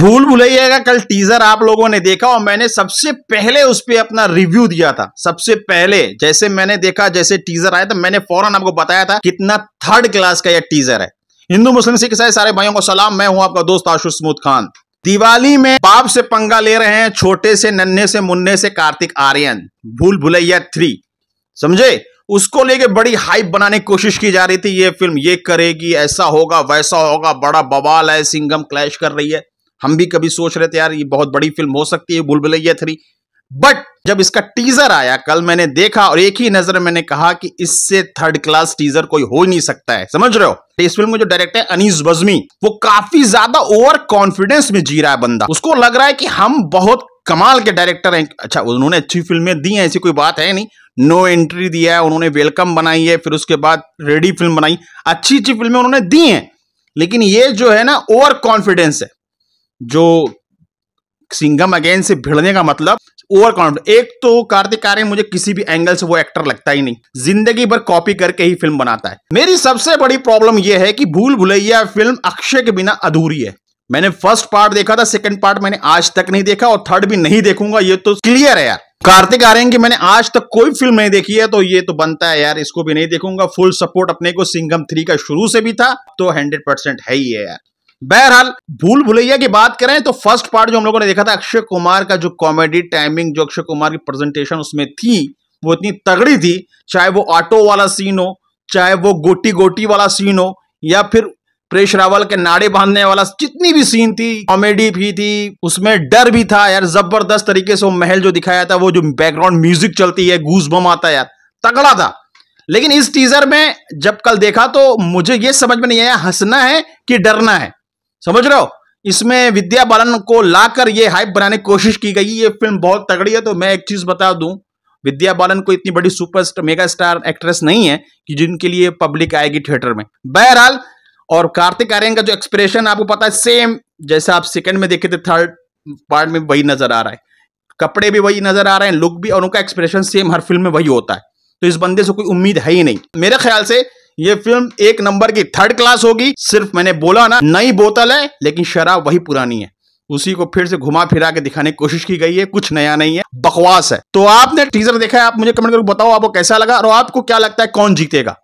भूल का कल टीजर आप लोगों ने देखा और मैंने सबसे पहले उस पर अपना रिव्यू दिया था सबसे पहले जैसे मैंने देखा जैसे टीजर आया था मैंने फौरन आपको बताया था कितना थर्ड क्लास का यह टीजर है हिंदू मुस्लिम सिख ईसाई सारे भाइयों को सलाम मैं हूं आपका दोस्त आशुष स्मूथ खान दिवाली में बाप से पंगा ले रहे हैं छोटे से नन्हे से मुन्ने से कार्तिक आर्यन भूल भुलैया थ्री समझे उसको लेके बड़ी हाइप बनाने की कोशिश की जा रही थी ये फिल्म ये करेगी ऐसा होगा वैसा होगा बड़ा बवाल है सिंगम क्लैश कर रही है हम भी कभी सोच रहे थे यार ये बहुत बड़ी फिल्म हो सकती है भूल थ्री बट जब इसका टीजर आया कल मैंने देखा और एक ही नजर मैंने कहा कि इससे थर्ड क्लास टीजर कोई हो ही नहीं सकता है समझ रहे हो तो इस फिल्म में जो डायरेक्टर है अनीस बजमी वो काफी ज्यादा ओवर कॉन्फिडेंस में जी रहा है बंदा उसको लग रहा है कि हम बहुत कमाल के डायरेक्टर हैं अच्छा उन्होंने अच्छी फिल्में दी हैं ऐसी कोई बात है नहीं नो एंट्री दिया है उन्होंने वेलकम बनाई है फिर उसके बाद रेडी फिल्म बनाई अच्छी अच्छी फिल्में उन्होंने दी हैं लेकिन ये जो है ना ओवर कॉन्फिडेंस है जो सिंगम अगेन से भिड़ने का मतलब ओवर कॉन्फिडेंट एक तो कार्तिक आर्य मुझे किसी भी एंगल से वो एक्टर लगता ही नहीं जिंदगी भर कॉपी करके ही फिल्म बनाता है मेरी सबसे बड़ी प्रॉब्लम यह है कि भूल भुलैया फिल्म अक्षय के बिना अधूरी है मैंने फर्स्ट पार्ट देखा था सेकंड पार्ट मैंने आज तक नहीं देखा और थर्ड भी नहीं देखूंगा ये तो क्लियर है यार कार्तिक आर्यन की मैंने आज तक कोई फिल्म नहीं देखी है तो ये तो बनता है यार इसको भी नहीं देखूंगा फुल सपोर्ट अपने को सिंघम थ्री का शुरू से भी था तो हंड्रेड परसेंट है ही है यार बहरहाल भूल भुलैया की बात करें तो फर्स्ट पार्ट जो हम लोगों ने देखा था अक्षय कुमार का जो कॉमेडी टाइमिंग जो अक्षय कुमार की प्रेजेंटेशन उसमें थी वो इतनी तगड़ी थी चाहे वो ऑटो वाला सीन हो चाहे वो गोटी गोटी वाला सीन हो या फिर प्रेश रावल के नाड़े बांधने वाला जितनी भी सीन थी कॉमेडी भी थी उसमें डर भी था यार जबरदस्त तरीके से वो महल जो दिखाया था वो जो बैकग्राउंड म्यूजिक चलती है घूस बम आता यार तगड़ा था लेकिन इस टीजर में जब कल देखा तो मुझे ये समझ में नहीं आया हंसना है कि डरना है समझ रहे हो इसमें विद्या बालन को लाकर ये हाइप बनाने की कोशिश की गई ये फिल्म बहुत तगड़ी है तो मैं एक चीज बता दूं विद्या बालन को इतनी बड़ी सुपर मेगा स्टार एक्ट्रेस नहीं है कि जिनके लिए पब्लिक आएगी थिएटर में बहरहाल और कार्तिक आर्यन का जो एक्सप्रेशन आपको पता है सेम जैसा आप सेकंड में देखे थे थर्ड पार्ट में वही नजर आ रहा है कपड़े भी वही नजर आ रहे हैं लुक भी और उनका एक्सप्रेशन सेम हर फिल्म में वही होता है तो इस बंदे से कोई उम्मीद है ही नहीं मेरे ख्याल से ये फिल्म एक नंबर की थर्ड क्लास होगी सिर्फ मैंने बोला ना नई बोतल है लेकिन शराब वही पुरानी है उसी को फिर से घुमा फिरा के दिखाने की कोशिश की गई है कुछ नया नहीं है बकवास है तो आपने टीजर देखा है आप मुझे कमेंट करके बताओ आपको कैसा लगा और आपको क्या लगता है कौन जीतेगा